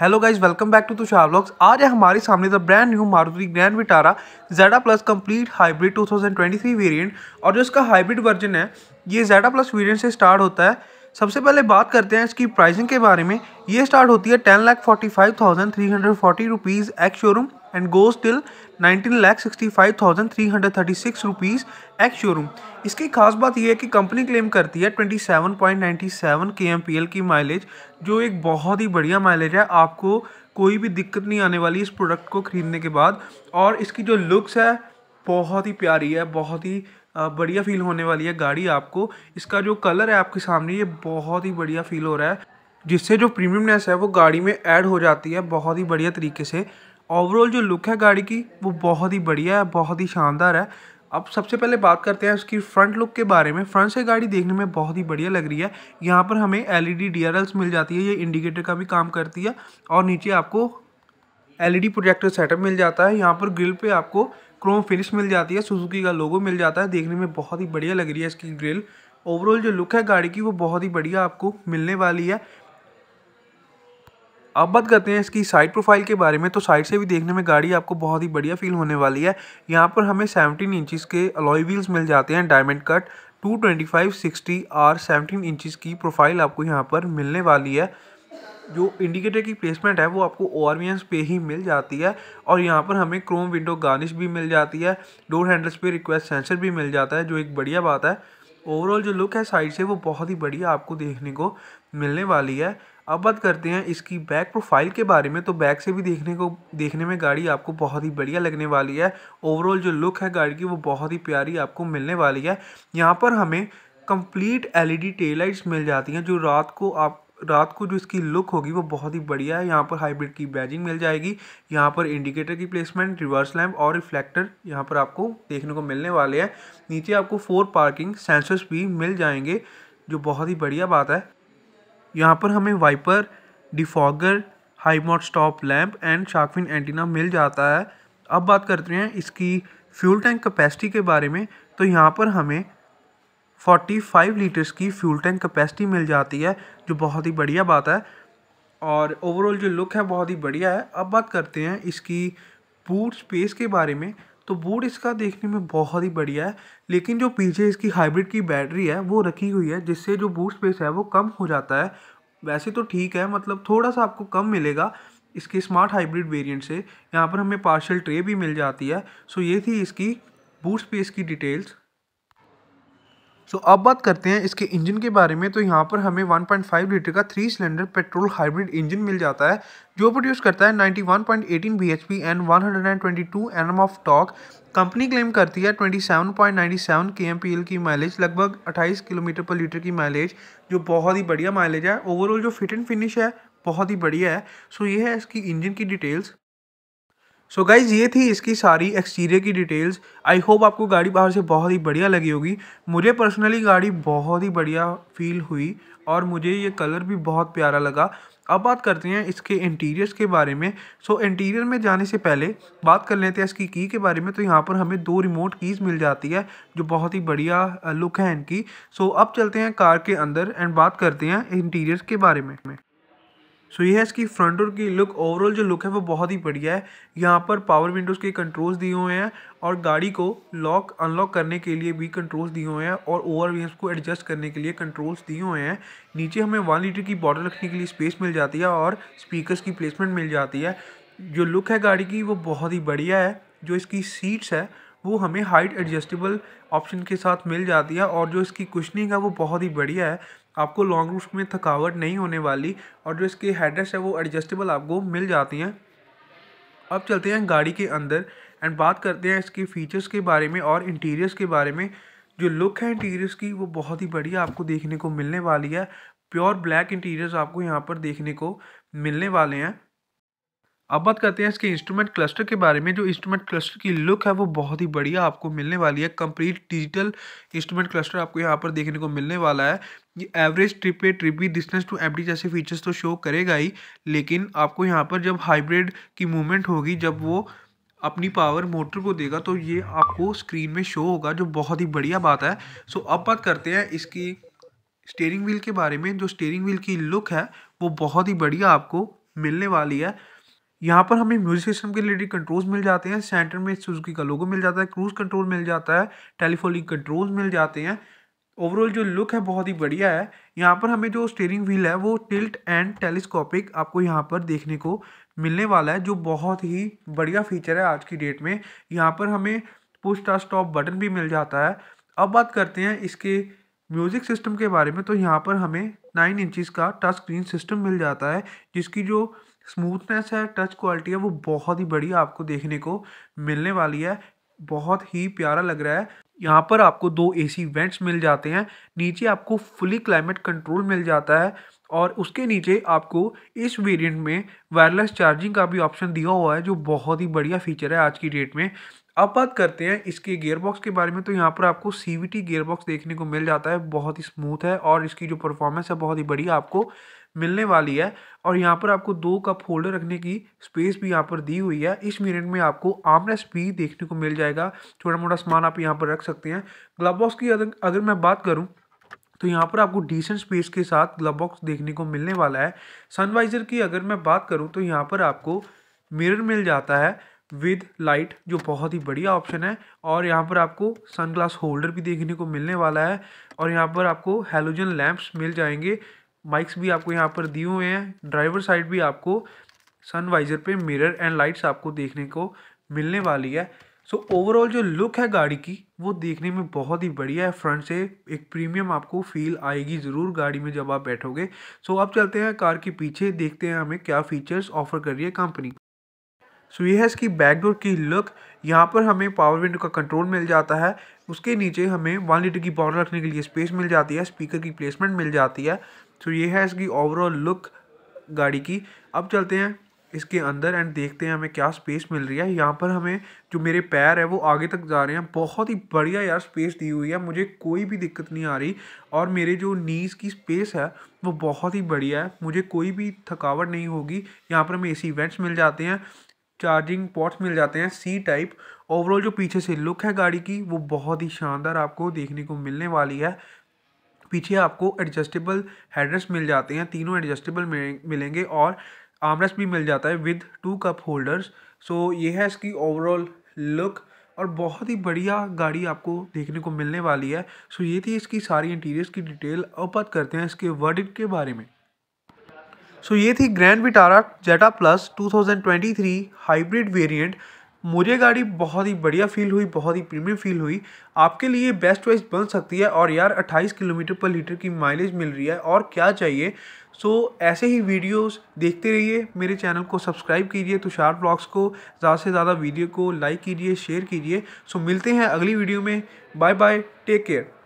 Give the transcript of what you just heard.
hello guys welcome back to Tushar blogs आज है हमारे सामने the brand new Maruti Grand Vitara Zeta plus complete hybrid 2023 variant और जो इसका हाइब्रिड वर्जन है ये जेडा प्लस वेरिएंट से स्टार्ट होता है सबसे पहले बात करते हैं इसकी प्राइसिंग के बारे में ये स्टार्ट होती है ten lakh forty five thousand three hundred forty rupees ex showroom and goes till 19 lakh sixty five thousand three hundred thirty six rupees ex showroom इसकी खास बात यह है कि कंपनी क्लेम करती है twenty seven point ninety seven K M P L की mileage जो एक बहुत ही बढ़िया माइलेज है आपको कोई भी दिक्कत नहीं आने वाली इस प्रोडक्ट को ख़रीदने के बाद और इसकी जो लुक्स है बहुत ही प्यारी है बहुत ही बढ़िया फील होने वाली है गाड़ी आपको इसका जो कलर है आपके सामने ये बहुत ही बढ़िया फील हो रहा है जिससे जो प्रीमियमनेस है वो गाड़ी में ऐड हो जाती है बहुत ही बढ़िया तरीके से ओवरऑल जो लुक है गाड़ी की वो बहुत ही बढ़िया है बहुत ही शानदार है अब सबसे पहले बात करते हैं उसकी फ्रंट लुक के बारे में फ्रंट से गाड़ी देखने में बहुत ही बढ़िया लग रही है यहाँ पर हमें एल ई मिल जाती है ये इंडिकेटर का भी काम करती है और नीचे आपको एलईडी प्रोजेक्टर सेटअप मिल जाता है यहाँ पर ग्रिल पे आपको क्रोम फिनिश मिल जाती है सुजुकी का लोगो मिल जाता है देखने में बहुत ही बढ़िया लग रही है इसकी ग्रिल ओवरऑल जो लुक है गाड़ी की वो बहुत ही बढ़िया आपको मिलने वाली है अब बात करते हैं इसकी साइड प्रोफाइल के बारे में तो साइड से भी देखने में गाड़ी आपको बहुत ही बढ़िया फील होने वाली है यहाँ पर हमें सेवनटीन इंचज़ के अलॉय व्हील्स मिल जाते हैं diamond cut two twenty five sixty और सेवनटीन इंचज़ की प्रोफाइल आपको यहाँ पर मिलने वाली है जो इंडिकेटर की प्लेसमेंट है वो आपको ओ पे ही मिल जाती है और यहाँ पर हमें क्रोम विंडो गार्निश भी मिल जाती है डोर हैंडल्स पे रिक्वेस्ट सेंसर भी मिल जाता है जो एक बढ़िया बात है ओवरऑल जो लुक है साइड से वो बहुत ही बढ़िया आपको देखने को मिलने वाली है अब बात करते हैं इसकी बैक प्रोफाइल के बारे में तो बैक से भी देखने को देखने में गाड़ी आपको बहुत ही बढ़िया लगने वाली है ओवरऑल जो लुक है गाड़ी की वो बहुत ही प्यारी आपको मिलने वाली है यहाँ पर हमें कंप्लीट एलईडी टेल लाइट्स मिल जाती हैं जो रात को आप रात को जो इसकी लुक होगी वो बहुत ही बढ़िया है यहाँ पर हाइब्रिड की बैजिंग मिल जाएगी यहाँ पर इंडिकेटर की प्लेसमेंट रिवर्स लैम्प और रिफ्लेक्टर यहाँ पर आपको देखने को मिलने वाले हैं नीचे आपको फोर पार्किंग सेंसर्स भी मिल जाएंगे जो बहुत ही बढ़िया बात है यहाँ पर हमें wiper defogger high mount stop lamp and shark fin antenna मिल जाता है अब बात करते हैं इसकी फ्यूल टैंक कैपेसिटी के बारे में तो यहाँ पर हमें 45 लीटर्स की फ्यूल टैंक कैपेसिटी मिल जाती है जो बहुत ही बढ़िया बात है और ओवरऑल जो लुक है बहुत ही बढ़िया है अब बात करते हैं इसकी बूट स्पेस के बारे में तो बूट इसका देखने में बहुत ही बढ़िया है लेकिन जो पीछे इसकी हाइब्रिड की बैटरी है वो रखी हुई है जिससे जो बूट स्पेस है वो कम हो जाता है वैसे तो ठीक है मतलब थोड़ा सा आपको कम मिलेगा इसके स्मार्ट हाइब्रिड वेरिएंट से यहाँ पर हमें पार्शल ट्रे भी मिल जाती है सो ये थी इसकी बूट स्पेस की डिटेल्स सो so, अब बात करते हैं इसके इंजन के बारे में तो यहाँ पर हमें 1.5 लीटर का three cylinder petrol hybrid engine मिल जाता है जो प्रोड्यूस करता है 91.18 bhp and 122 nm of torque company claim करती है 27.97 kmpl की माइलेज लगभग 28 किलोमीटर पर लीटर की माइलेज जो बहुत ही बढ़िया माइलेज है ओवरऑल जो फिट एंड फिनिश है बहुत ही बढ़िया है सो so, ये है इसकी इंजन की डिटेल्स सो so गाइज़ ये थी इसकी सारी एक्सटीरियर की डिटेल्स आई होप आपको गाड़ी बाहर से बहुत ही बढ़िया लगी होगी मुझे पर्सनली गाड़ी बहुत ही बढ़िया फील हुई और मुझे ये कलर भी बहुत प्यारा लगा अब बात करते हैं इसके इंटीरियर्स के बारे में सो so, इंटीरियर में जाने से पहले बात कर लेते हैं इसकी की के बारे में तो यहाँ पर हमें दो रिमोट कीज़ मिल जाती है जो बहुत ही बढ़िया लुक uh, है इनकी सो so, अब चलते हैं कार के अंदर एंड बात करते हैं इंटीरियर्स के बारे में सो so, ये है इसकी फ्रंट और की लुक ओवरऑल जो लुक है वो बहुत ही बढ़िया है यहाँ पर पावर विंडोज़ के कंट्रोल्स दिए हुए हैं और गाड़ी को लॉक अनलॉक करने के लिए भी कंट्रोल्स दिए हुए हैं और ओवर को एडजस्ट करने के लिए कंट्रोल्स दिए हुए हैं नीचे हमें वन लीटर की बॉटल रखने के लिए स्पेस मिल जाती है और स्पीकर की प्लेसमेंट मिल जाती है जो लुक है गाड़ी की वो बहुत ही बढ़िया है जो इसकी सीट्स है वो हमें हाइट एडजस्टेबल ऑप्शन के साथ मिल जाती है और जो इसकी कुशनिंग है वो बहुत ही बढ़िया है आपको लॉन्ग रूट में थकावट नहीं होने वाली और जो इसके हेडरेस्ट है वो एडजस्टेबल आपको मिल जाती हैं अब चलते हैं गाड़ी के अंदर एंड बात करते हैं इसके फीचर्स के बारे में और इंटीरियर्स के बारे में जो लुक है इंटीरियर्स की वो बहुत ही बढ़िया आपको देखने को मिलने वाली है प्योर ब्लैक इंटीरियर्स आपको यहाँ पर देखने को मिलने वाले हैं अब बात करते हैं इसके इंस्ट्रूमेंट क्लस्टर के बारे में जो इंस्ट्रूमेंट क्लस्टर की लुक है वो बहुत ही बढ़िया आपको मिलने वाली है कंप्लीट डिजिटल इंस्ट्रूमेंट क्लस्टर आपको यहाँ पर देखने को मिलने वाला है ये एवरेज ट्रिप पे ट्रिप भी डिस्टेंस टू एम जैसे फीचर्स तो शो करेगा ही लेकिन आपको यहाँ पर जब हाइब्रिड की मूवमेंट होगी जब वो अपनी पावर मोटर को देगा तो ये आपको स्क्रीन में शो होगा जो बहुत ही बढ़िया बात है सो अब बात करते हैं इसकी स्टेयरिंग व्हील के बारे में जो स्टेयरिंग व्हील की लुक है वो बहुत ही बढ़िया आपको मिलने वाली है यहाँ पर हमें म्यूजिक सिस्टम के रिलेटेड कंट्रोल्स मिल जाते हैं सेंटर में सुजुकी का लोगो मिल जाता है क्रूज कंट्रोल मिल जाता है टेलीफोनिक कंट्रोल्स मिल जाते हैं ओवरऑल जो लुक है बहुत ही बढ़िया है यहाँ पर हमें जो स्टेयरिंग व्हील है वो टिल्ट एंड टेलीस्कोपिक आपको यहाँ पर देखने को मिलने वाला है जो बहुत ही बढ़िया फीचर है आज की डेट में यहाँ पर हमें पुश और स्टॉप बटन भी मिल जाता है अब बात करते हैं इसके म्यूज़िक सिस्टम के बारे में तो यहाँ पर हमें नाइन इंचज़ का टच स्क्रीन सिस्टम मिल जाता है जिसकी जो स्मूथनेस है टच क्वालिटी है वो बहुत ही बढ़िया आपको देखने को मिलने वाली है बहुत ही प्यारा लग रहा है यहाँ पर आपको दो एसी वेंट्स मिल जाते हैं नीचे आपको फुली क्लाइमेट कंट्रोल मिल जाता है और उसके नीचे आपको इस वेरिएंट में वायरलेस चार्जिंग का भी ऑप्शन दिया हुआ है जो बहुत ही बढ़िया फीचर है आज की डेट में अब बात करते हैं इसके गेयरबॉक्स के बारे में तो यहाँ पर आपको सी वी टी गेयरबॉक्स देखने को मिल जाता है बहुत ही स्मूथ है और इसकी जो परफॉर्मेंस है बहुत ही बढ़िया आपको मिलने वाली है और यहाँ पर आपको दो कप होल्डर रखने की स्पेस भी यहाँ पर दी हुई है इस मिनट में आपको आमरेस्ट भी देखने को मिल जाएगा छोटा मोटा सामान आप यहाँ पर रख सकते हैं ग्लब बॉक्स की अगर अगर मैं बात करूँ तो यहाँ पर आपको डिसेंट स्पेस के साथ ग्लब बॉक्स देखने को मिलने वाला है सनवाइज़र की अगर मैं बात करूँ तो यहाँ पर आपको मिरर मिल जाता है विद लाइट जो बहुत ही बढ़िया ऑप्शन है और यहाँ पर आपको सन ग्लास होल्डर भी देखने को मिलने वाला है और यहाँ पर आपको हेलोजन लैंप्स मिल जाएंगे माइक्स भी आपको यहाँ पर दिए हुए हैं ड्राइवर साइड भी आपको सनवाइज़र पे मिरर एंड लाइट्स आपको देखने को मिलने वाली है सो so, ओवरऑल जो लुक है गाड़ी की वो देखने में बहुत ही बढ़िया है फ्रंट से एक प्रीमियम आपको फील आएगी ज़रूर गाड़ी में जब आप बैठोगे सो so, अब चलते हैं कार के पीछे देखते हैं हमें क्या फीचर्स ऑफर कर रही है कंपनी सो ये है इसकी बैकडोर की लुक यहाँ पर हमें पावर विंडो का कंट्रोल मिल जाता है उसके नीचे हमें वन लीटर की बॉटल रखने के लिए स्पेस मिल जाती है स्पीकर की प्लेसमेंट मिल जाती है सो ये है इसकी ओवरऑल लुक गाड़ी की अब चलते हैं इसके अंदर एंड देखते हैं हमें क्या स्पेस मिल रही है यहाँ पर हमें जो मेरे पैर है वो आगे तक जा रहे हैं बहुत ही बढ़िया यार स्पेस दी हुई है मुझे कोई भी दिक्कत नहीं आ रही और मेरे जो नीज़ की स्पेस है वो बहुत ही बढ़िया है मुझे कोई भी थकावट नहीं होगी यहाँ पर हमें ए सी इवेंट्स मिल जाते हैं चार्जिंग पॉट्स मिल जाते हैं सी टाइप ओवरऑल जो पीछे से लुक है गाड़ी की वो बहुत ही शानदार आपको देखने को मिलने वाली है पीछे आपको एडजस्टेबल हेडरेस्ट मिल जाते हैं तीनों एडजस्टेबल मिलेंगे और आमरेस्ट भी मिल जाता है with two cup holders so ये है इसकी ओवरऑल लुक और बहुत ही बढ़िया गाड़ी आपको देखने को मिलने वाली है सो ये थी इसकी सारी इंटीरियर्स की डिटेल अब बात करते हैं इसके वर्डिट के बारे में सो so, ये थी Grand Vitara Zeta plus 2023 hybrid variant मुझे गाड़ी बहुत ही बढ़िया फील हुई बहुत ही प्रीमियम फील हुई आपके लिए बेस्ट चॉइस बन सकती है और यार 28 किलोमीटर पर लीटर की माइलेज मिल रही है और क्या चाहिए सो so, ऐसे ही वीडियोस देखते रहिए मेरे चैनल को सब्सक्राइब कीजिए तुषार ब्लॉग्स को ज़्यादा से ज़्यादा वीडियो को लाइक कीजिए शेयर कीजिए सो so, मिलते हैं अगली वीडियो में बाय बाय टेक केयर